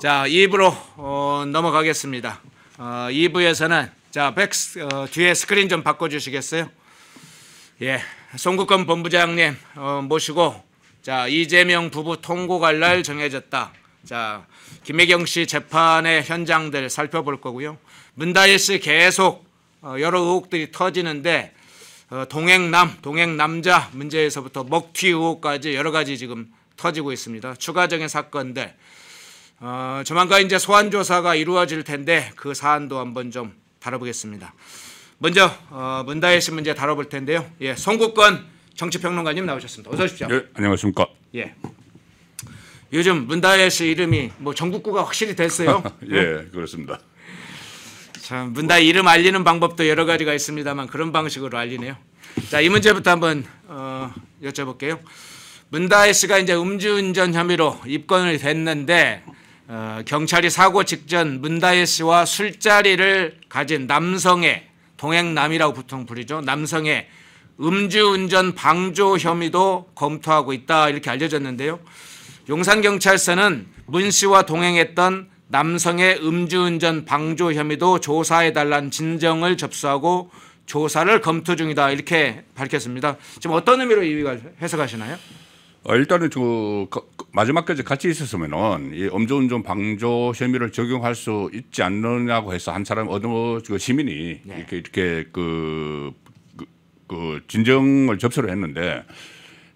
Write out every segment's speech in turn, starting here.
자, 2부로 어, 넘어가겠습니다. 어, 2부에서는 자, 백, 어, 뒤에 스크린 좀 바꿔 주시겠어요? 예. 송국권 본부장님 어, 모시고 자, 이재명 부부 통고 갈 날 정해졌다. 자, 김혜경 씨 재판의 현장들 살펴볼 거고요. 문다일 씨 계속 어, 여러 의혹들이 터지는데 어, 동행남, 동행남자 문제에서부터 먹튀 의혹까지 여러 가지 지금 터지고 있습니다. 추가적인 사건들. 어, 조만간 이제 소환 조사가 이루어질 텐데 그 사안도 한번 좀 다뤄보겠습니다. 먼저 어, 문다혜 씨 문제 다뤄볼 텐데요. 예, 송국권 정치평론가님 나오셨습니다. 어서 오십시오. 예, 안녕하십니까. 예. 요즘 문다혜 씨 이름이 뭐 전국구가 확실히 됐어요. 예, 예, 그렇습니다. 참 문다혜 이름 알리는 방법도 여러 가지가 있습니다만 그런 방식으로 알리네요. 자, 이 문제부터 한번 어, 여쭤볼게요. 문다혜 씨가 이제 음주운전 혐의로 입건을 됐는데 어, 경찰이 사고 직전 문다혜 씨와 술자리를 가진 남성의 동행남이라고 보통 부르죠. 남성의 음주운전 방조 혐의도 검토하고 있다 이렇게 알려졌는데요. 용산경찰서는 문 씨와 동행했던 남성의 음주운전 방조 혐의도 조사해달란 진정을 접수하고 조사를 검토 중이다 이렇게 밝혔습니다. 지금 어떤 의미로 이 위가 해석하시나요? 어, 일단은 그 마지막까지 같이 있었으면은 이 음주운전 방조 혐의를 적용할 수 있지 않느냐고 해서 한 사람 어느 그 시민이 네. 이렇게 이렇게 그, 그, 그 진정을 접수를 했는데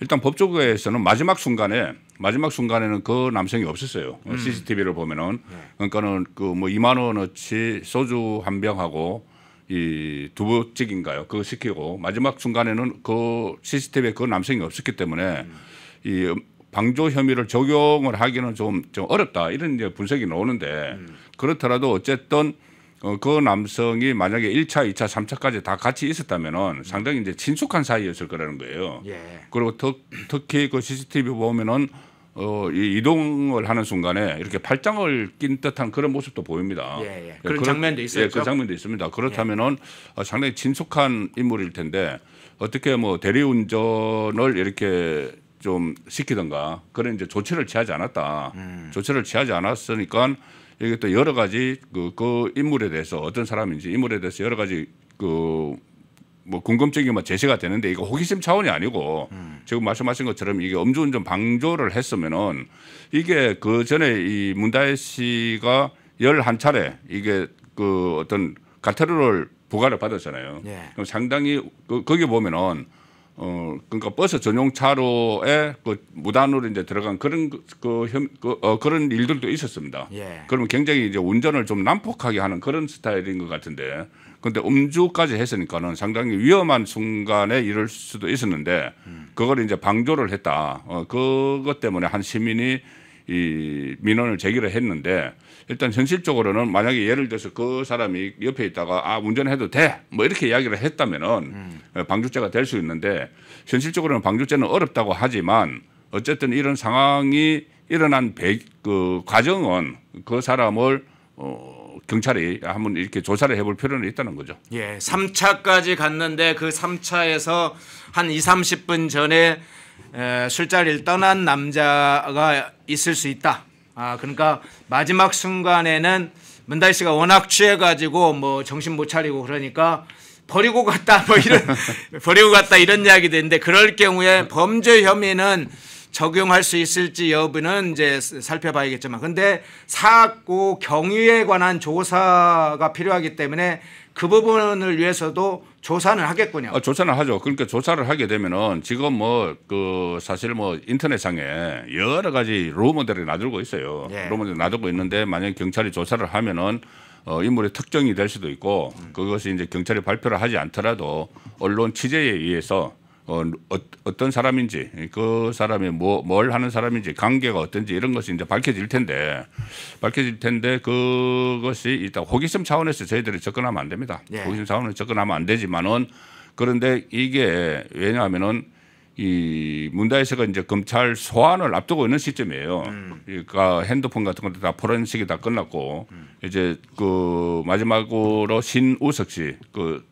일단 법조계에서는 마지막 순간에 마지막 순간에는 그 남성이 없었어요. 음. CCTV를 보면은 네. 그러니까는 그뭐 2만 원어치 소주 한 병하고 이 두부찌개인가요? 그거 시키고 마지막 순간에는 그 CCTV에 그 남성이 없었기 때문에 음. 이 방조 혐의를 적용을 하기는 좀, 좀 어렵다 이런 이제 분석이 나오는데 음. 그렇더라도 어쨌든 어, 그 남성이 만약에 1차, 2차, 3차까지 다 같이 있었다면은 상당히 이제 친숙한 사이였을 거라는 거예요. 예. 그리고 더, 특히 그 CCTV 보면은 어, 이 이동을 하는 순간에 이렇게 팔짱을 낀 듯한 그런 모습도 보입니다. 예, 예. 예 그런, 그런 장면도 있어요. 예, 그 장면도 있습니다. 그렇다면은 예. 어, 상당히 친숙한 인물일 텐데 어떻게 뭐 대리운전을 이렇게 좀 시키던가 그런 이제 조치를 취하지 않았다. 음. 조치를 취하지 않았으니까 이게 또 여러 가지 그, 그 인물에 대해서 어떤 사람인지 인물에 대해서 여러 가지 그 뭐 궁금증이 막 뭐 제시가 되는데 이거 호기심 차원이 아니고 음. 지금 말씀하신 것처럼 이게 음주운전 방조를 했으면은 이게 그 전에 이 문다혜 씨가 열한 차례 이게 그 어떤 가테르를 부과를 받았잖아요. 예. 그럼 상당히 그, 거기 보면은 어 그러니까 버스 전용 차로에 그 무단으로 이제 들어간 그런 그, 그, 혐, 그 어, 그런 일들도 있었습니다. 예. 그러면 굉장히 이제 운전을 좀 난폭하게 하는 그런 스타일인 것 같은데, 근데 음주까지 했으니까는 상당히 위험한 순간에 이럴 수도 있었는데, 음. 그걸 이제 방조를 했다. 어, 그것 때문에 한 시민이 이 민원을 제기를 했는데 일단 현실적으로는 만약에 예를 들어서 그 사람이 옆에 있다가 아 운전해도 돼 뭐 이렇게 이야기를 했다면은 음. 어, 방조죄가 될 수 있는데 현실적으로는 방조죄는 어렵다고 하지만 어쨌든 이런 상황이 일어난 배, 그 과정은 그 사람을 어, 경찰이 한번 이렇게 조사를 해볼 필요는 있다는 거죠. 예, 3차까지 갔는데 그 3차에서 한 2, 30분 전에 에, 술자리를 떠난 남자가 있을 수 있다. 아, 그러니까 마지막 순간에는 문다이 씨가 워낙 취해가지고 뭐 정신 못 차리고 그러니까 버리고 갔다 뭐 이런 버리고 갔다 이런 이야기도 있는데 그럴 경우에 범죄 혐의는 적용할 수 있을지 여부는 이제 살펴봐야겠지만 근데 사고 경위에 관한 조사가 필요하기 때문에 그 부분을 위해서도 조사는 하겠군요. 아, 조사는 하죠. 그러니까 조사를 하게 되면은 지금 뭐 그 사실 뭐 인터넷상에 여러 가지 로모델이 나들고 있어요. 예. 로모델이 나들고 있는데 만약 에 경찰이 조사를 하면은 어, 인물의 특정이 될 수도 있고 그것이 이제 경찰이 발표를 하지 않더라도 언론 취재에 의해서 어, 어, 어떤 사람인지 그 사람이 뭐, 뭘 하는 사람인지 관계가 어떤지 이런 것이 이제 밝혀질 텐데 밝혀질 텐데 그것이 일단 호기심 차원에서 저희들이 접근하면 안 됩니다. 예. 호기심 차원에서 접근하면 안 되지만은 그런데 이게 왜냐하면은 이 문다에서가 이제 검찰 소환을 앞두고 있는 시점이에요. 음. 그러니까 핸드폰 같은 것도 다 포렌식이 다 끝났고 음. 이제 그 마지막으로 신우석 씨그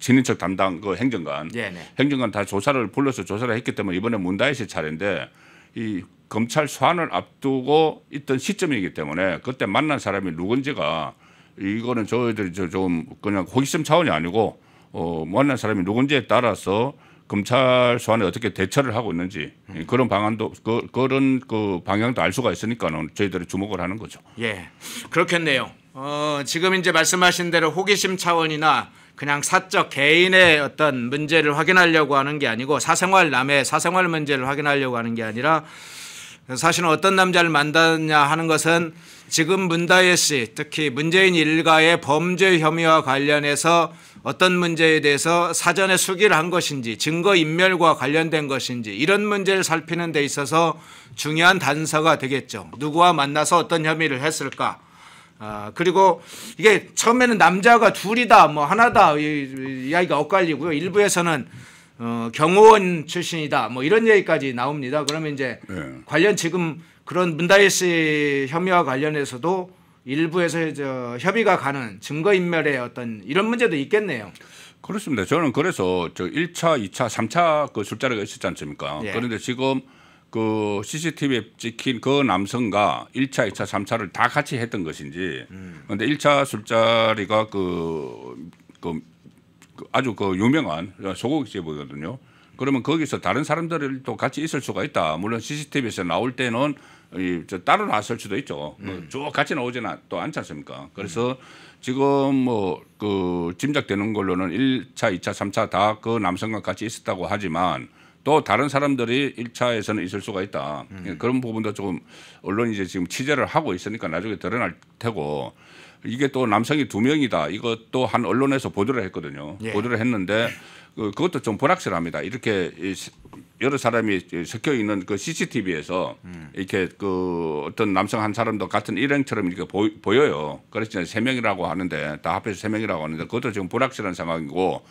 신인척 담당 그 행정관 네네. 예, 행정관 다 조사를 불러서 조사를 했기 때문에 이번에 문다혜 씨 차례인데 이 검찰 소환을 앞두고 있던 시점이기 때문에 그때 만난 사람이 누군지가 이거는 저희들이 좀 그냥 호기심 차원이 아니고 어, 만난 사람이 누군지에 따라서 검찰 소환에 어떻게 대처를 하고 있는지 음. 그런 방안도 그, 그런 그 방향도 알 수가 있으니까는 저희들이 주목을 하는 거죠. 예, 그렇겠네요. 어, 지금 이제 말씀하신 대로 호기심 차원이나 그냥 사적 개인의 어떤 문제를 확인하려고 하는 게 아니고 사생활 남의 사생활 문제를 확인하려고 하는 게 아니라 사실은 어떤 남자를 만났냐 하는 것은 지금 문다혜 씨 특히 문재인 일가의 범죄 혐의와 관련해서 어떤 문제에 대해서 사전에 수기를 한 것인지 증거 인멸과 관련된 것인지 이런 문제를 살피는 데 있어서 중요한 단서가 되겠죠. 누구와 만나서 어떤 혐의를 했을까? 아, 그리고 이게 처음에는 남자가 둘이다, 뭐 하나다, 이, 이 이야기가 엇갈리고요. 일부에서는 어, 경호원 출신이다, 뭐 이런 얘기까지 나옵니다. 그러면 이제 네. 관련 지금 그런 문다이스 혐의와 관련해서도 일부에서 저 협의가 가는 증거인멸의 어떤 이런 문제도 있겠네요. 그렇습니다. 저는 그래서 저 1차, 2차, 3차 그 술자리가 있었지 않습니까? 예. 그런데 지금 그 CCTV에 찍힌 그 남성과 1차, 2차, 3차를 다 같이 했던 것인지. 그런데 음. 1차 술자리가 그, 그, 그 아주 그 유명한 소고기 집이거든요. 그러면 거기서 다른 사람들도 같이 있을 수가 있다. 물론 CCTV에서 나올 때는 이, 저 따로 나왔을 수도 있죠. 뭐 음. 쭉 같이 나오지는 또 않지 않습니까? 그래서 음. 지금 뭐 그 짐작되는 걸로는 1차, 2차, 3차 다 그 남성과 같이 있었다고 하지만 또 다른 사람들이 1차에서는 있을 수가 있다. 음. 예, 그런 부분도 조금 언론이 이제 지금 취재를 하고 있으니까 나중에 드러날 테고 이게 또 남성이 두 명이다. 이것도 한 언론에서 보도를 했거든요. 예. 보도를 했는데 그, 그것도 좀 불확실합니다. 이렇게 여러 사람이 섞여 있는 그 CCTV에서 음. 이렇게 그 어떤 남성 한 사람도 같은 일행처럼 이렇게 보, 여요 그렇지만 세 명이라고 하는데 다 합해서 세 명이라고 하는데 그것도 지금 불확실한 상황이고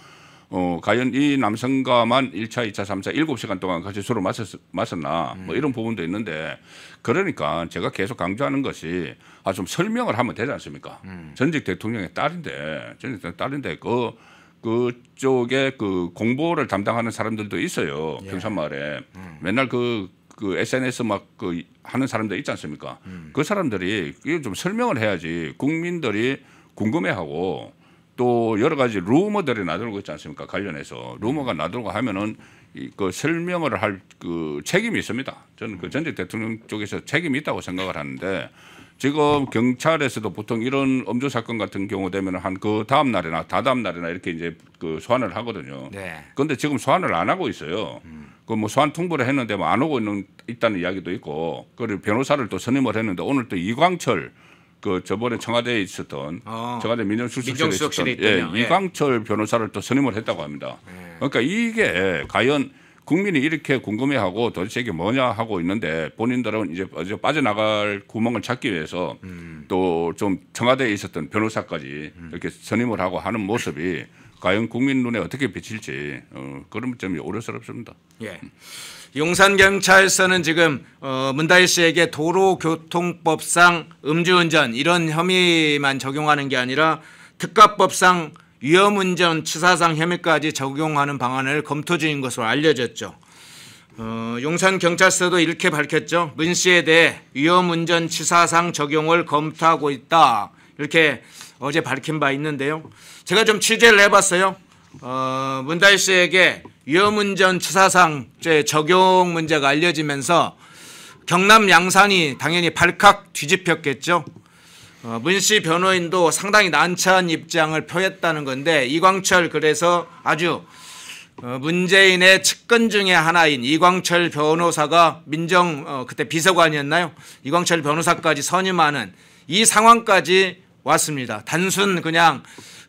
어, 과연 이 남성과만 1차, 2차, 3차 7시간 동안 같이 술을 마셨, 마셨나 뭐 이런 부분도 있는데 그러니까 제가 계속 강조하는 것이 아, 좀 설명을 하면 되지 않습니까? 음. 전직 대통령의 딸인데 전직 딸인데 그 그쪽에 그 공보를 담당하는 사람들도 있어요. 예. 평산마을에 음. 맨날 그, 그 SNS 막그 하는 사람들 있지 않습니까? 음. 그 사람들이 이좀 설명을 해야지 국민들이 궁금해하고 또 여러 가지 루머들이 나돌고 있지 않습니까? 관련해서 루머가 나돌고 하면은 그 설명을 할 그 책임이 있습니다. 저는 그 전직 대통령 쪽에서 책임이 있다고 생각을 하는데 지금 경찰에서도 보통 이런 음주 사건 같은 경우 되면 한 그 다음 날이나 다다음 날이나 이렇게 이제 그 소환을 하거든요. 네. 그런데 지금 소환을 안 하고 있어요. 음. 그 그뭐 소환 통보를 했는데 뭐안 오고 있는 있다는 이야기도 있고 그리고 변호사를 또 선임을 했는데 오늘 또 이광철 그 저번에 청와대에 있었던 어. 청와대 민정수석실에 있었던 예, 예, 이광철 변호사를 또 선임을 했다고 합니다. 예. 그러니까 이게 과연 국민이 이렇게 궁금해하고 도대체 이게 뭐냐 하고 있는데 본인들은 이제 빠져나갈 구멍을 찾기 위해서 음. 또좀 청와대에 있었던 변호사까지 음. 이렇게 선임을 하고 하는 모습이 과연 국민 눈에 어떻게 비칠지 어, 그런 점이 우려스럽습니다. 예. 용산경찰서는 지금 어, 문다일 씨에게 도로교통법상 음주운전 이런 혐의만 적용하는 게 아니라 특가법상 위험운전 치사상 혐의까지 적용하는 방안을 검토 중인 것으로 알려졌죠. 어, 용산경찰서도 이렇게 밝혔죠. 문 씨에 대해 위험운전 치사상 적용을 검토하고 있다. 이렇게 어제 밝힌 바 있는데요. 제가 좀 취재를 해봤어요. 어, 문다일 씨에게 위험운전 치사상 적용 문제가 알려지면서 경남 양산이 당연히 발칵 뒤집혔겠죠. 어, 문씨 변호인도 상당히 난처한 입장을 표했다는 건데 이광철 그래서 아주 어, 문재인의 측근 중의 하나인 이광철 변호사가 민정 어, 그때 비서관이었나요? 이광철 변호사까지 선임하는 이 상황까지 왔습니다. 단순 그냥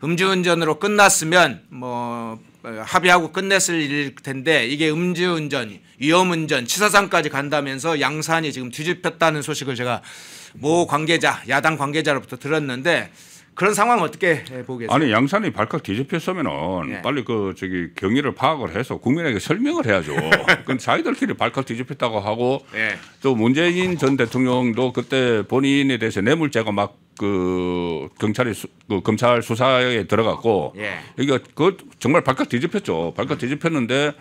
음주운전으로 끝났으면 뭐 합의하고 끝냈을 일일 텐데 이게 음주운전, 위험운전, 치사상까지 간다면서 양산이 지금 뒤집혔다는 소식을 제가 모 관계자, 야당 관계자로부터 들었는데 그런 상황 어떻게 예, 보겠습니까 아니 양산이 발칵 뒤집혔으면은 네. 빨리 그 저기 경위를 파악을 해서 국민에게 설명을 해야죠. 그건 자기들끼리 발칵 뒤집혔다고 하고 네. 또 문재인 전 대통령도 그때 본인에 대해서 뇌물죄가 막 그 경찰이 수, 그 검찰 수사에 들어갔고 예. 이게 그 정말 발칵 뒤집혔죠. 발칵 뒤집혔는데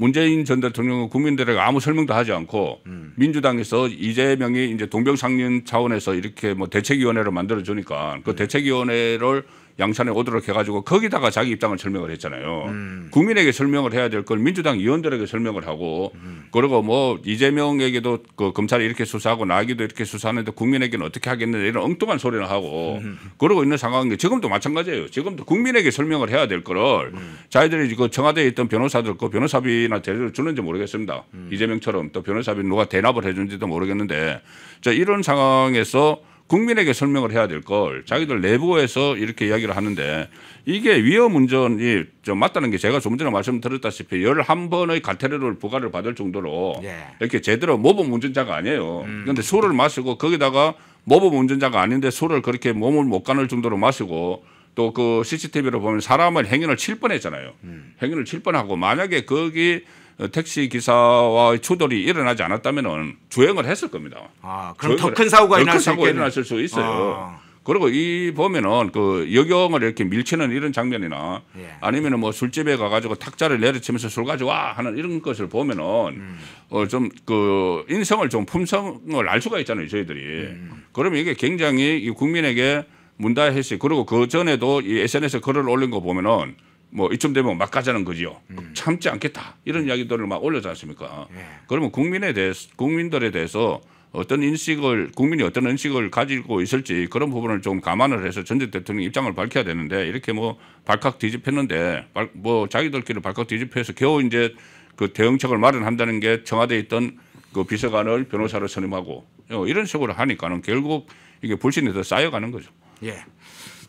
문재인 전 대통령은 국민들에게 아무 설명도 하지 않고 음. 민주당에서 이재명이 이제 동병상련 차원에서 이렇게 뭐 대책위원회를 만들어 주니까 그 음. 대책위원회를 양산에 오도록 해가지고 거기다가 자기 입장을 설명을 했잖아요. 음. 국민에게 설명을 해야 될 걸 민주당 의원들에게 설명을 하고 음. 그리고 뭐 이재명에게도 그 검찰이 이렇게 수사하고 나기도 이렇게 수사하는데 국민에게는 어떻게 하겠느냐 이런 엉뚱한 소리를 하고 음. 그러고 있는 상황인데 지금도 마찬가지예요. 지금도 국민에게 설명을 해야 될 거를 음. 자기들이 그 청와대에 있던 변호사들 그 변호사비나 대를 주는지 모르겠습니다. 음. 이재명처럼 또 변호사비 누가 대납을 해준지도 모르겠는데 저 이런 상황에서 국민에게 설명을 해야 될 걸 자기들 내부에서 이렇게 이야기를 하는데 이게 위험 운전이 좀 맞다는 게 제가 좀 전에 말씀드렸다시피 열 한 번의 가태료를 부과를 받을 정도로 예. 이렇게 제대로 모범 운전자가 아니에요. 음. 그런데 술을 마시고 거기다가 모범 운전자가 아닌데 술을 그렇게 몸을 못 가눌 정도로 마시고 또 그 CCTV로 보면 사람을 행인을 칠 뻔했잖아요. 음. 행인을 칠 뻔하고 만약에 거기 어, 택시 기사와의 추돌이 일어나지 않았다면은 주행을 했을 겁니다. 아, 그럼 더 큰 사고가 일어날 사고가 일어났을 수 있어요. 아. 그리고 이 보면은 그 여경을 이렇게 밀치는 이런 장면이나 예. 아니면은 뭐 술집에 가가지고 탁자를 내려치면서 술 가져와 하는 이런 것을 보면은 음. 어좀 그 인성을 좀 품성을 알 수가 있잖아요 저희들이. 음. 그러면 이게 굉장히 이 국민에게 문다혜 씨 그리고 그 전에도 이 SNS 글을 올린 거 보면은 뭐 이쯤 되면 막 가자는 거지요. 음. 참지 않겠다 이런 음. 이야기들을 막 올려지 않습니까? 예. 그러면 국민에 대해서 국민들에 대해서 어떤 인식을 국민이 어떤 인식을 가지고 있을지 그런 부분을 좀 감안을 해서 전직 대통령 입장을 밝혀야 되는데 이렇게 뭐 발칵 뒤집혔는데 뭐 자기들끼리 발칵 뒤집혀서 겨우 이제 그 대응책을 마련한다는 게 청와대에 있던 그 비서관을 변호사로 선임하고 어, 이런 식으로 하니까는 결국 이게 불신이 더 쌓여가는 거죠. 예.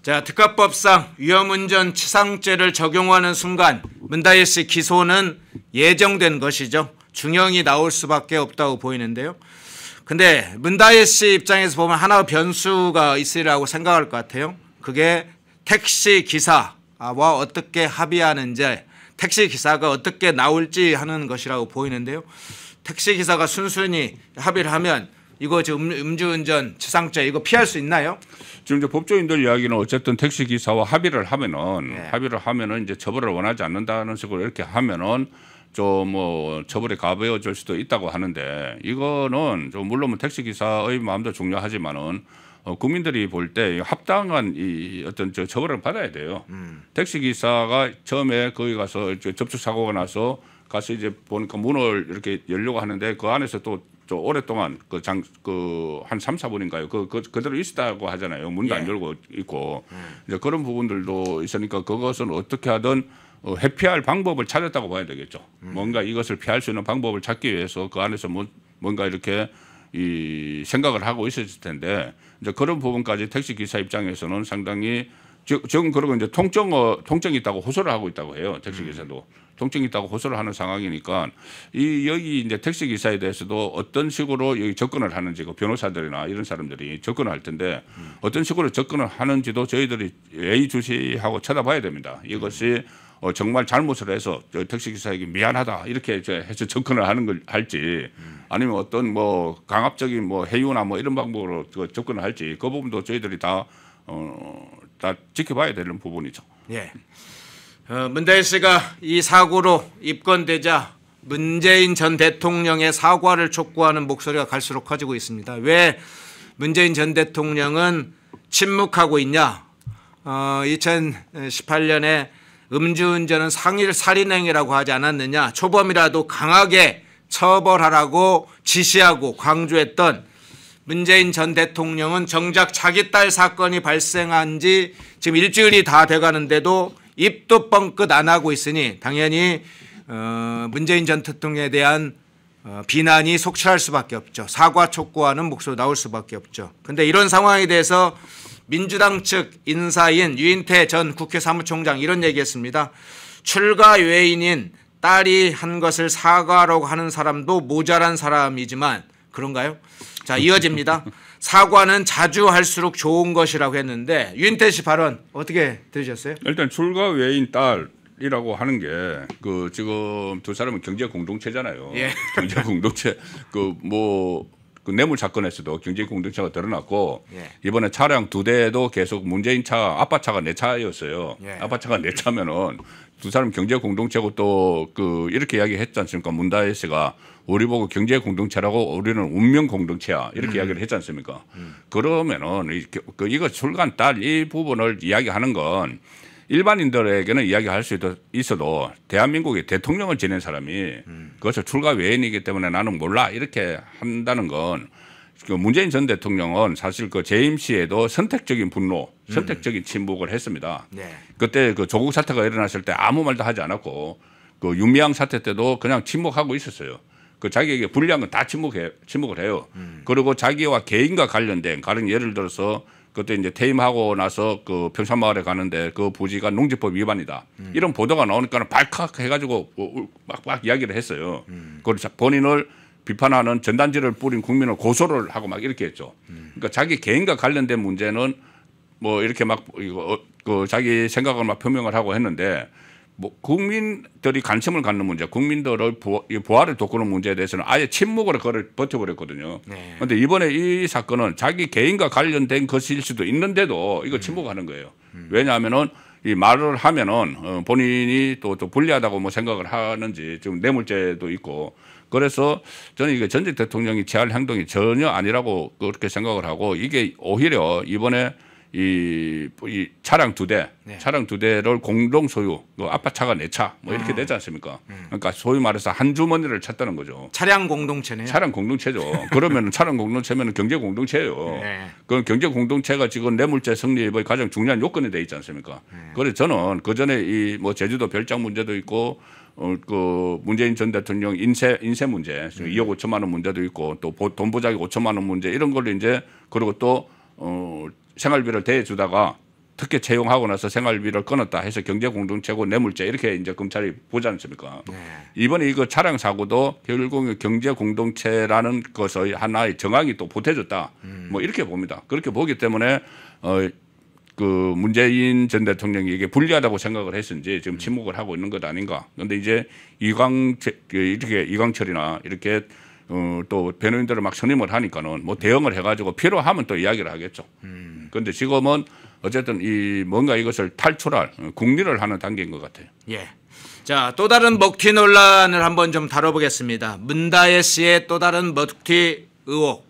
자, 특가법상 위험운전 치상죄를 적용하는 순간 문다혜 씨 기소는 예정된 것이죠. 중형이 나올 수밖에 없다고 보이는데요. 근데 문다혜 씨 입장에서 보면 하나 변수가 있으리라고 생각할 것 같아요. 그게 택시 기사와 어떻게 합의하는지 택시 기사가 어떻게 나올지 하는 것이라고 보이는데요. 택시 기사가 순순히 합의를 하면 이거 지금 음주운전 지상죄 이거 피할 수 있나요? 지금 이제 법조인들 이야기는 어쨌든 택시 기사와 합의를 하면은 네. 합의를 하면은 이제 처벌을 원하지 않는다는 식으로 이렇게 하면은 좀 뭐 처벌이 가벼워질 수도 있다고 하는데 이거는 좀 물론 택시 기사의 마음도 중요하지만은 어, 국민들이 볼 때 합당한 이 어떤 저 처벌을 받아야 돼요. 음. 택시 기사가 처음에 거기 가서 접촉 사고가 나서 가서 이제 보니까 문을 이렇게 열려고 하는데 그 안에서 또또 오랫동안 그 장 그한 삼사분인가요 그, 그 그대로 있었다고 하잖아요. 문도 예. 안 열고 있고. 음. 이제 그런 부분들도 있으니까 그것은 어떻게 하든 어, 회피할 방법을 찾았다고 봐야 되겠죠. 음. 뭔가 이것을 피할 수 있는 방법을 찾기 위해서 그 안에서 뭐, 뭔가 이렇게 이 생각을 하고 있었을 텐데 이제 그런 부분까지 택시 기사 입장에서는 상당히 지금 그러고 이제 통증 어, 통증이 있다고 호소를 하고 있다고 해요. 택시 음. 기사도. 음. 통증이 있다고 호소를 하는 상황이니까 이 여기 이제 택시 기사에 대해서도 어떤 식으로 여기 접근을 하는지 그 변호사들이나 이런 사람들이 접근을 할 텐데 음. 어떤 식으로 접근을 하는지도 저희들이 예의주시하고 쳐다봐야 됩니다. 이것이 어, 정말 잘못을 해서 저 택시기사에게 미안하다 이렇게 해서 접근을 하는 걸 할지 아니면 어떤 뭐 강압적인 뭐 해유나 뭐 이런 방법으로 그 접근을 할지 그 부분도 저희들이 다, 어, 다 지켜봐야 되는 부분이죠. 예. 어, 문다혜 씨가 이 사고로 입건되자 문재인 전 대통령의 사과를 촉구하는 목소리가 갈수록 커지고 있습니다. 왜 문재인 전 대통령은 침묵하고 있냐? 어, 2018년에 음주운전은 상일 살인행위라고 하지 않았느냐? 초범이라도 강하게 처벌하라고 지시하고 강조했던 문재인 전 대통령은 정작 자기 딸 사건이 발생한 지 지금 일주일이 다 돼가는데도 입도 뻥끗 안 하고 있으니 당연히 어, 문재인 전 대통령에 대한 어, 비난이 속출할 수밖에 없죠. 사과 촉구하는 목소리 나올 수밖에 없죠. 근데 이런 상황에 대해서 민주당 측 인사인 유인태 전 국회 사무총장 이런 얘기했습니다. 출가 외인인 딸이 한 것을 사과라고 하는 사람도 모자란 사람이지만 그런가요? 자 이어집니다. 사과는 자주 할수록 좋은 것이라고 했는데 윤태 씨 발언 어떻게 들으셨어요? 일단 출가 외인 딸 이라고 하는 게 그 지금 두 사람은 경제 공동체잖아요. 예. 경제 공동체 그뭐 그 뇌물 사건에서도 경제 공동체가 드러났고 예. 이번에 차량 두 대도 계속 문재인 차 아빠 차가 내 차였어요. 예. 아빠 차가 내 차면은 두 사람 경제 공동체고 또 그 이렇게 이야기했지 않습니까? 문다혜 씨가 우리 보고 경제 공동체라고 우리는 운명 공동체야 이렇게 음. 이야기를 했지 않습니까? 음. 그러면은 이, 그 이거 출간 딸 이 부분을 이야기하는 건 일반인들에게는 이야기할 수 있어도 대한민국의 대통령을 지낸 사람이 음. 그것을 출가 외인이기 때문에 나는 몰라 이렇게 한다는 건그 문재인 전 대통령은 사실 그 재임 시에도 선택적인 분노, 음. 선택적인 침묵을 했습니다. 네. 그때 그 조국 사태가 일어났을 때 아무 말도 하지 않았고 그 윤미향 사태 때도 그냥 침묵하고 있었어요. 그 자기에게 불리한 건 다 침묵해 침묵을 해요. 음. 그리고 자기와 개인과 관련된 가령 예를 들어서 그때 이제 퇴임하고 나서 그 평산마을에 가는데 그 부지가 농지법 위반이다. 음. 이런 보도가 나오니까는 발칵 해가지고 막막 이야기를 했어요. 음. 그걸 본인을 비판하는 전단지를 뿌린 국민을 고소를 하고 막 이렇게 했죠. 그러니까 자기 개인과 관련된 문제는 뭐 이렇게 막 이거 어, 그 자기 생각을 막 표명을 하고 했는데 뭐 국민들이 관심을 갖는 문제, 국민들을 보호, 보호를 돋구는 문제에 대해서는 아예 침묵으로 그걸 버텨버렸거든요. 네. 그런데 네. 이번에 이 사건은 자기 개인과 관련된 것일 수도 있는데도 이거 음. 침묵하는 거예요. 음. 왜냐하면은 이 말을 하면은 어, 본인이 또, 또 불리하다고 뭐 생각을 하는지 지금 뇌물죄도 있고 그래서 저는 이게 전직 대통령이 제할 행동이 전혀 아니라고 그렇게 생각을 하고 이게 오히려 이번에 이, 이 차량 두 대, 네. 차량 두 대를 공동 소유, 그 뭐 아빠 차가 내 네 차, 뭐 이렇게 어. 되지 않습니까? 음. 그러니까 소위 말해서 한 주머니를 찾다는 거죠. 차량 공동체네요. 차량 공동체죠. 그러면 차량 공동체면 경제 공동체예요. 네. 그럼 경제 공동체가 지금 뇌물죄 성립의 가장 중요한 요건이 돼 있지 않습니까? 네. 그래서 저는 그 전에 이 뭐 제주도 별장 문제도 있고 어, 그 문재인 전 대통령 인세 인세 문제 음. 2억 5천만 원 문제도 있고 또돈부자기 5천만 원 문제 이런 걸로 이제 그리고 또 어, 생활비를 대주다가 특혜 채용하고 나서 생활비를 끊었다 해서 경제공동체고 뇌물죄 이렇게 이제 검찰이 보지 않습니까? 네. 이번에 이거 차량 사고도 결국 경제공동체라는 것의 하나의 정황이 또 보태졌다. 음. 뭐 이렇게 봅니다. 그렇게 보기 때문에 어그 문재인 전 대통령에게 불리하다고 생각을 했는지 지금 음. 침묵을 하고 있는 것 아닌가. 그런데 이제 이광 그 이렇게 이광철이나 이렇게 어, 또 변호인들을 막 선임을 하니까는 뭐 음. 대응을 해가지고 필요하면 또 이야기를 하겠죠. 음. 그런데 지금은 어쨌든 이 뭔가 이것을 탈출할 국리를 어, 하는 단계인 것 같아요. 예. 자, 또 다른 먹튀 논란을 한번 좀 다뤄보겠습니다. 문다혜 씨의 또 다른 먹튀 의혹.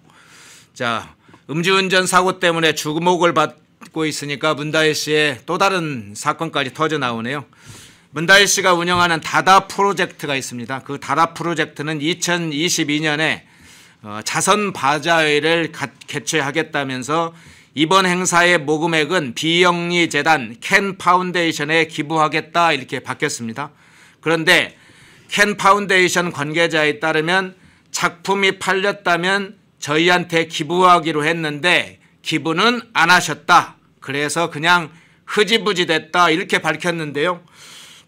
자, 음주운전 사고 때문에 주목을 받 듣고 있으니까 문다혜 씨의 또 다른 사건까지 터져 나오네요. 문다혜 씨가 운영하는 다다 프로젝트가 있습니다. 그 다다 프로젝트는 2022년에 어, 자선 바자회를 개최하겠다면서 이번 행사의 모금액은 비영리 재단 캔 파운데이션에 기부하겠다 이렇게 바뀌었습니다. 그런데 캔 파운데이션 관계자에 따르면 작품이 팔렸다면 저희한테 기부하기로 했는데 기부는 안 하셨다. 그래서 그냥 흐지부지 됐다 이렇게 밝혔는데요.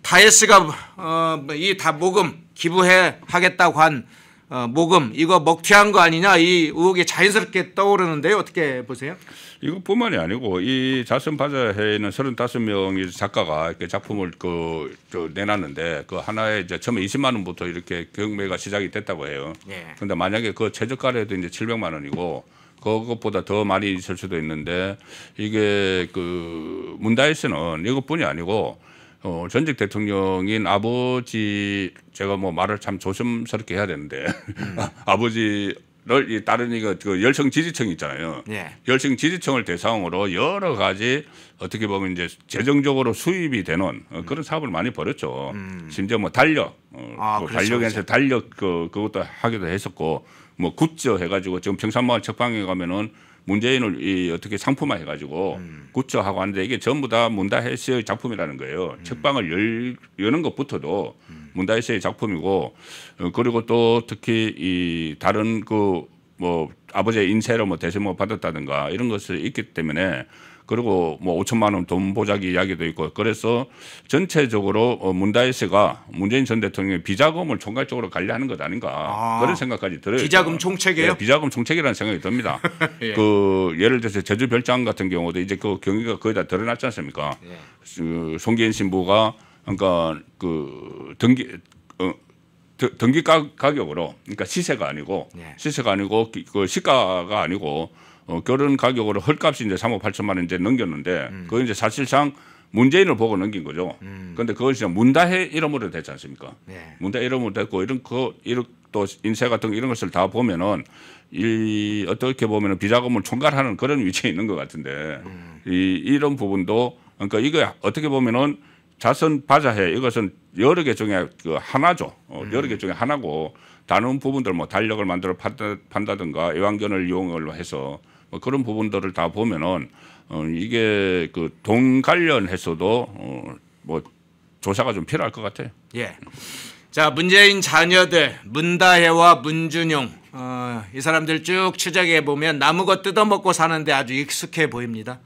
다이스가 어, 이 다 모금 기부해 하겠다고 한 어, 모금 이거 먹튀한 거 아니냐 이 의혹이 자연스럽게 떠오르는데요. 어떻게 보세요? 이것뿐만이 아니고 이 자선파자회에는 35명의 작가가 이렇게 작품을 그 내놨는데 그 하나에 이제 처음에 20만 원부터 이렇게 경매가 시작이 됐다고 해요. 그런데 예. 만약에 그 최저가라도 이제 700만 원이고 그것보다 더 많이 있을 수도 있는데 이게 그 문다이스는 이것뿐이 아니고 어, 전직 대통령인 아버지 제가 뭐 말을 참 조심스럽게 해야 되는데 음. 아버지 를이 다른 이거 그 열성 지지층 있잖아요. 예. 열성 지지층을 대상으로 여러 가지 어떻게 보면 이제 재정적으로 수입이 되는 어, 음. 그런 사업을 많이 벌였죠. 음. 심지어 뭐 달력, 어, 아, 뭐 그렇죠, 달력에서 그렇죠. 달력 그 그것도 하기도 했었고 뭐 굿즈 해가지고 지금 평산마을 책방에 가면은 문재인을 이 어떻게 상품화 해가지고 음. 굿즈하고 하는데 이게 전부 다 문다해시의 작품이라는 거예요. 음. 책방을 열, 여는 것부터도 음. 문다해시의 작품이고 어, 그리고 또 특히 이 다른 그 뭐 아버지의 인세를 뭐 대신 뭐 받았다든가 이런 것을 있기 때문에 그리고 뭐 5천만 원 돈 보자기 이야기도 있고 그래서 전체적으로 어, 문다이스가 문재인 전 대통령의 비자금을 총괄적으로 관리하는 것 아닌가 아, 그런 생각까지 들어요. 비자금 총책이에요? 네, 비자금 총책이라는 생각이 듭니다. 예. 그 예를 들어서 제주 별장 같은 경우도 이제 그 경위가 거의 다 드러났지 않습니까? 예. 그송기현 신부가 그러니까 그 등기 어, 등기 가, 격으로 그러니까 시세가 아니고 예. 시세가 아니고 그 시가가 아니고 어, 결혼 가격으로 헐값이 이제 3억 8천만 원 이제 넘겼는데 음. 그거 이제 사실상 문재인을 보고 넘긴 거죠. 음. 그런데 음. 그것이짜 문다해 이름으로 됐지 않습니까? 네. 문다해 이름으로 됐고 이런 그 이런 또인쇄 같은 거 이런 것을 다 보면은 이 어떻게 보면은 비자금을 총괄하는 그런 위치에 있는 것 같은데 음. 이 이런 부분도 그러니까 이거 어떻게 보면은 자선 바자해 이것은 여러 개 중에 그 하나죠. 어, 음. 여러 개 중에 하나고 다른 부분들 뭐 달력을 만들어 판다든가 애완견을 이용을 해서 뭐 그런 부분들을 다 보면은 어, 이게 그 돈 관련해서도 어, 뭐 조사가 좀 필요할 것 같아요. 예. 자 문재인 자녀들 문다혜와 문준용 어, 이 사람들 쭉 추적해 보면 나무거 뜯어 먹고 사는데 아주 익숙해 보입니다.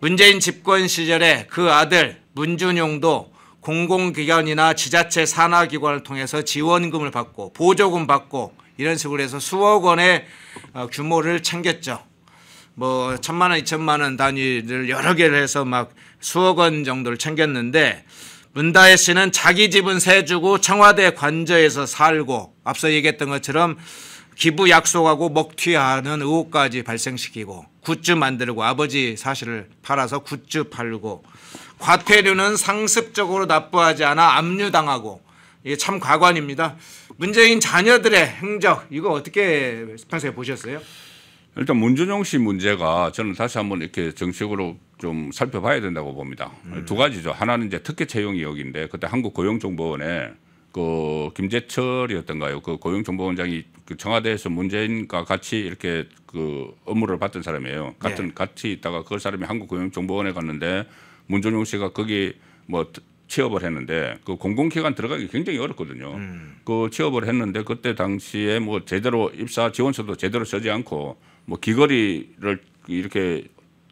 문재인 집권 시절에 그 아들 문준용도 공공기관이나 지자체 산하기관을 통해서 지원금을 받고 보조금 받고 이런 식으로 해서 수억 원의 어, 규모를 챙겼죠. 뭐 천만 원, 이천만 원 단위를 여러 개를 해서 막 수억 원 정도를 챙겼는데 문다혜 씨는 자기 집은 세주고 청와대 관저에서 살고 앞서 얘기했던 것처럼 기부 약속하고 먹튀하는 의혹까지 발생시키고 굿즈 만들고 아버지 사실을 팔아서 굿즈 팔고 과태료는 상습적으로 납부하지 않아 압류당하고 이게 참 과관입니다. 문재인 자녀들의 행적 이거 어떻게 평소에 보셨어요? 일단 문준용 씨 문제가 저는 다시 한번 이렇게 정식으로 좀 살펴봐야 된다고 봅니다. 음. 두 가지죠. 하나는 이제 특혜 채용 의혹인데 그때 한국고용정보원에 그 김재철이었던가요? 그 고용정보원장이 그 청와대에서 문재인과 같이 이렇게 그 업무를 받던 사람이에요. 네. 같은 네. 같이 있다가 그 사람이 한국고용정보원에 갔는데 문준용 씨가 거기 뭐 취업을 했는데 그 공공기관 들어가기 굉장히 어렵거든요. 음. 그 취업을 했는데 그때 당시에 뭐 제대로 입사 지원서도 제대로 쓰지 않고 뭐 귀걸이를 이렇게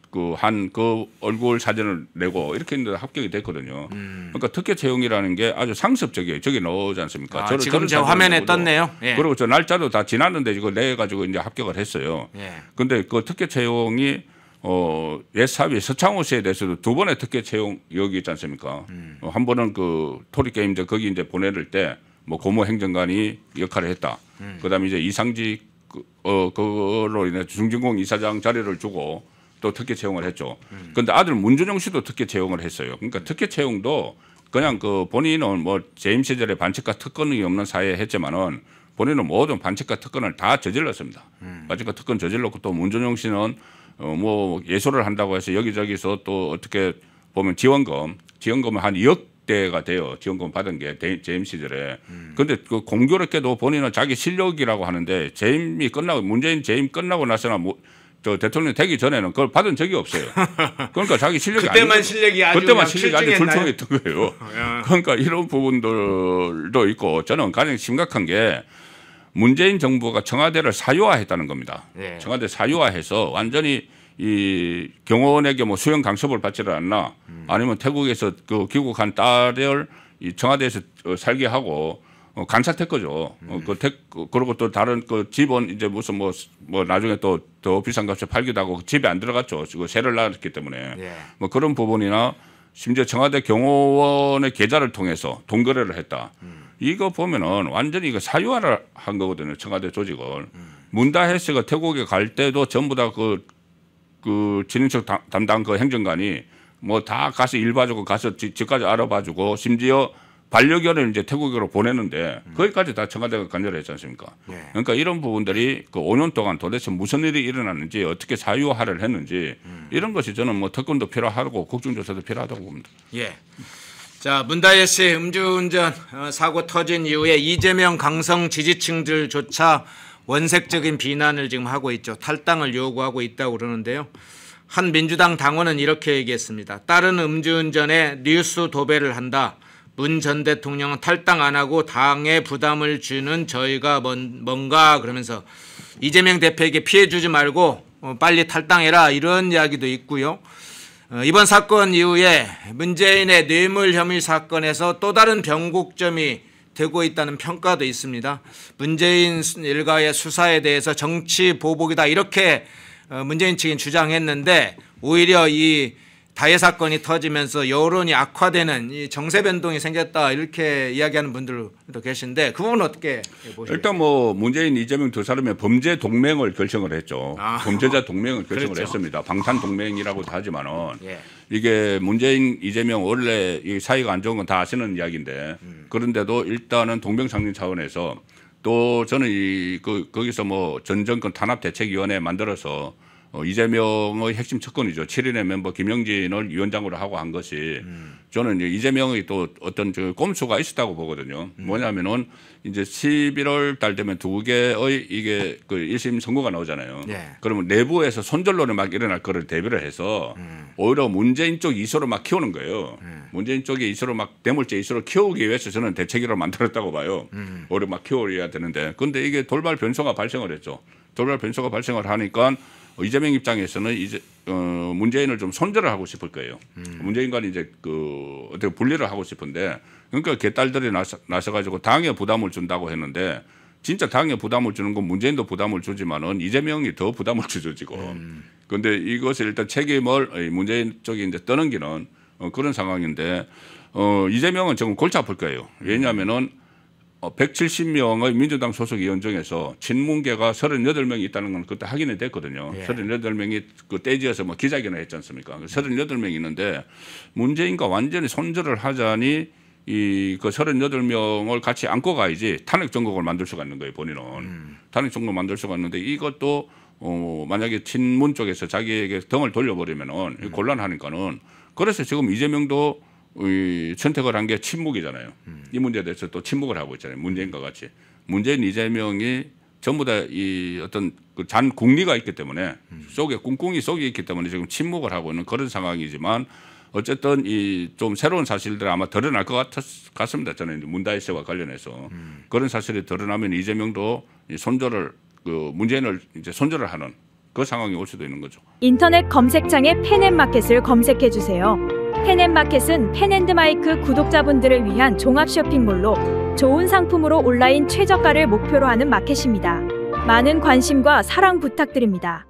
그 한그 그 얼굴 사진을 내고 이렇게 했는데 합격이 됐거든요. 음. 그러니까 특혜 채용이라는 게 아주 상습적이에요. 저기 오지 않습니까? 아, 저를, 지금 저 화면에 떴네요. 예. 그리고 저 날짜도 다 지났는데 이거 내 가지고 이제 합격을 했어요. 그런데 예. 그 특혜 채용이 어, 옛사위 서창호 씨에 대해서도 두 번의 특혜 채용 여기 있지 않습니까? 음. 어, 한 번은 그 토리게임제 거기 이제 보내를때뭐 고모 행정관이 역할을 했다. 음. 그 다음에 이제 이상직 그, 어, 그걸로 인해 중진공 이사장 자리를 주고 또 특혜 채용을 했죠. 그런데 음. 아들 문준영 씨도 특혜 채용을 했어요. 그러니까 음. 특혜 채용도 그냥 그 본인은 뭐 재임 시절에 반칙과 특권이 없는 사회에 했지만은 본인은 모든 반칙과 특권을 다 저질렀습니다. 음. 반칙과 특권 저질렀고 또 문준영 씨는 어뭐 예술을 한다고 해서 여기저기서 또 어떻게 보면 지원금, 지원금을 한 2억 50대가 돼요. 지원금 받은 게 재임 시절에. 음. 근데 그 공교롭게도 본인은 자기 실력이라고 하는데 재임이 끝나고 문재인 재임 끝나고 나서나 뭐, 저 대통령 되기 전에는 그걸 받은 적이 없어요. 그러니까 자기 실력이 그때만 아니고, 실력이 아주 그때만 실력이 아주 불중했던 거예요. 어, 그러니까 이런 부분들도 있고 저는 가장 심각한 게 문재인 정부가 청와대를 사유화했다는 겁니다. 네. 청와대 사유화해서 완전히 이 경호원에게 뭐 수영 강습을 받지를 않나 아니면 태국에서 그 귀국한 딸을 이 청와대에서 어, 살게 하고 어, 간사태 거죠. 어, 음. 그 태, 그, 그리고 또 다른 그 집은 이제 무슨 뭐, 뭐 나중에 또 더 비싼 값에 팔기도 하고 그 집에 안 들어갔죠. 그 세를 나눴기 때문에 예. 뭐 그런 부분이나 심지어 청와대 경호원의 계좌를 통해서 동 거래를 했다. 음. 이거 보면은 완전히 이거 사유화를 한 거거든요. 청와대 조직을. 음. 문다헬스가 태국에 갈 때도 전부 다그 그 진흥청 담당 그 행정관이 뭐 다 가서 일 봐주고 가서 지, 집까지 알아봐주고 심지어 반려견을 이제 태국으로 보내는데 음. 거기까지 다 청와대가 관여했지 않습니까? 예. 그러니까 이런 부분들이 그 5년 동안 도대체 무슨 일이 일어났는지 어떻게 사유화를 했는지 음. 이런 것이 저는 뭐 특권도 필요하고 국정조사도 필요하다고 봅니다. 예. 자 문다예 씨 음주운전 어, 사고 터진 이후에 이재명 강성 지지층들조차 원색적인 비난을 지금 하고 있죠. 탈당을 요구하고 있다고 그러는데요. 한 민주당 당원은 이렇게 얘기했습니다. 다른 음주운전에 뉴스 도배를 한다. 문 전 대통령은 탈당 안 하고 당에 부담을 주는 저희가 뭔, 뭔가 그러면서 이재명 대표에게 피해 주지 말고 어, 빨리 탈당해라 이런 이야기도 있고요. 어, 이번 사건 이후에 문재인의 뇌물 혐의 사건에서 또 다른 변곡점이 되고 있다는 평가도 있습니다. 문재인 일가의 수사에 대해서 정치 보복이다 이렇게 어, 문재인 측이 주장했는데 오히려 이 다해 사건이 터지면서 여론이 악화되는 이 정세 변동이 생겼다 이렇게 이야기하는 분들도 계신데 그 부분 어떻게 보시죠? 일단 뭐 문재인 이재명 두 사람의 범죄 동맹을 결정을 했죠. 아. 범죄자 동맹을 결정을 그렇죠. 했습니다. 방탄 동맹이라고도 하지만은 예. 이게 문재인 이재명 원래 이 사이가 안 좋은 건 다 아시는 이야기인데 음. 그런데도 일단은 동맹 상징 차원에서 또 저는 이그 거기서 뭐 전정권 탄압 대책위원회 만들어서 어, 이재명의 핵심 측근이죠. 7인의 멤버 김영진을 위원장으로 하고 한 것이 음. 저는 이제 이재명이 또 어떤 저 꼼수가 있었다고 보거든요. 음. 뭐냐면은 이제 11월 달 되면 두 개의 이게 그 1심 선고가 나오잖아요. 예. 그러면 내부에서 손절론이 막 일어날 거를 대비를 해서 음. 오히려 문재인 쪽 이슈를 막 키우는 거예요. 음. 문재인 쪽의 이슈를 막 대물죄 이슈를 키우기 위해서 저는 대책위를 만들었다고 봐요. 음. 오히려 막 키워야 되는데 근데 이게 돌발 변수가 발생을 했죠. 돌발 변수가 발생을 하니까 어, 이재명 입장에서는 이제 어, 문재인을 좀 손절을 하고 싶을 거예요. 음. 문재인과는 이제 그 어떻게 분리를 하고 싶은데 그러니까 개딸들이 나서, 나서 가지고 당에 부담을 준다고 했는데 진짜 당에 부담을 주는 건 문재인도 부담을 주지만은 이재명이 더 부담을 주죠 지금. 음. 근데 이것을 일단 책임을 문재인 쪽에 이제 떠넘기는 어, 그런 상황인데 어, 이재명은 지금 골치 아플 거예요. 왜냐하면은 170명의 어, 민주당 소속 의원 중에서 친문계가 38명이 있다는 건 그때 확인이 됐거든요. 예. 38명이 그떼지어서뭐 기자회견을 했지 않습니까? 38명이 그 있는데 문재인과 완전히 손절을 하자니 이 그 38명을 같이 안고 가야지 탄핵 정국을 만들 수가 있는 거예요, 본인은. 음. 탄핵 정국을 만들 수가 있는데 이것도 어 만약에 친문 쪽에서 자기에게 등을 돌려버리면은 음. 곤란하니까는 그래서 지금 이재명도 선택을 한 게 침묵이잖아요. 음. 이 문제에 대해서 또 침묵을 하고 있잖아요. 문재인과 같이. 문재인 이재명이 전부 다 이 어떤 그잔 국리가 있기 때문에 음. 속에 꿍꿍이 속에 있기 때문에 지금 침묵을 하고 있는 그런 상황이지만 어쨌든 이 좀 새로운 사실들 아마 드러날 것 같았, 같습니다. 저는 문다혜씨와 관련해서 음. 그런 사실이 드러나면 이재명도 이 손절을 그 문재인을 이제 손절을 하는 그 상황이 올 수도 있는 거죠. 인터넷 검색창에 펜앤마켓을 검색해 주세요. 펜앤마켓은 펜앤드마이크 구독자분들을 위한 종합 쇼핑몰로 좋은 상품으로 온라인 최저가를 목표로 하는 마켓입니다. 많은 관심과 사랑 부탁드립니다.